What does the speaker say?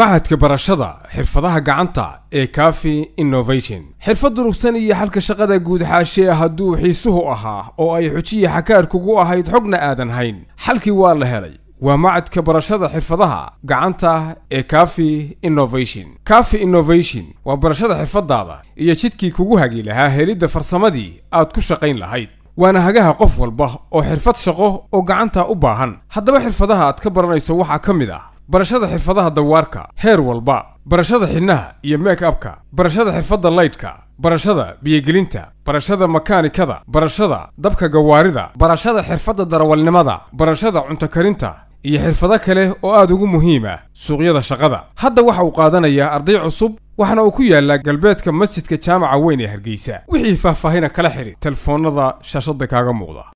macadka barashada xirfadaha gacanta ee kafi innovation xirfad durugsan iyo xalka shaqada guud xaashee hadduu xiisuhu ahaa oo ay xujiya xakaar kugu ahayd xogna aadan hayn xalkii waa la helay waa macadka barashada xirfadaha gacanta ee kafi innovation kafi innovation waa barashada xirfadaada iyo jidkii kugu hagi lahaa helidda farsamadii aad ku shaqayn lahayd waana hagaha qof walba oo xirfad shaqo oo gacanta u baahan haddaba xirfadaha aad ka baranayso waxaa ka mid ah barashada xirfadaha dawaarka heer walba barashada xidhnaha iyo make abka barashada xirfadda laydhka barashada biyogelinta barashada makaanikada barashada dabka gawaarida barashada xirfadda darawalnimada barashada cuntokarinta iyo xirfado kale oo aad ugu muhiima ah, suuqyada shaqada hadda waxa uu qaadanayaa arday cusub waxaana uu ku yaallaa galbeedka masjidka jaamaca weyn ee hargeysa wixii faahfaahina kala xidhi telefoonnada shaashadda kaaga muuqda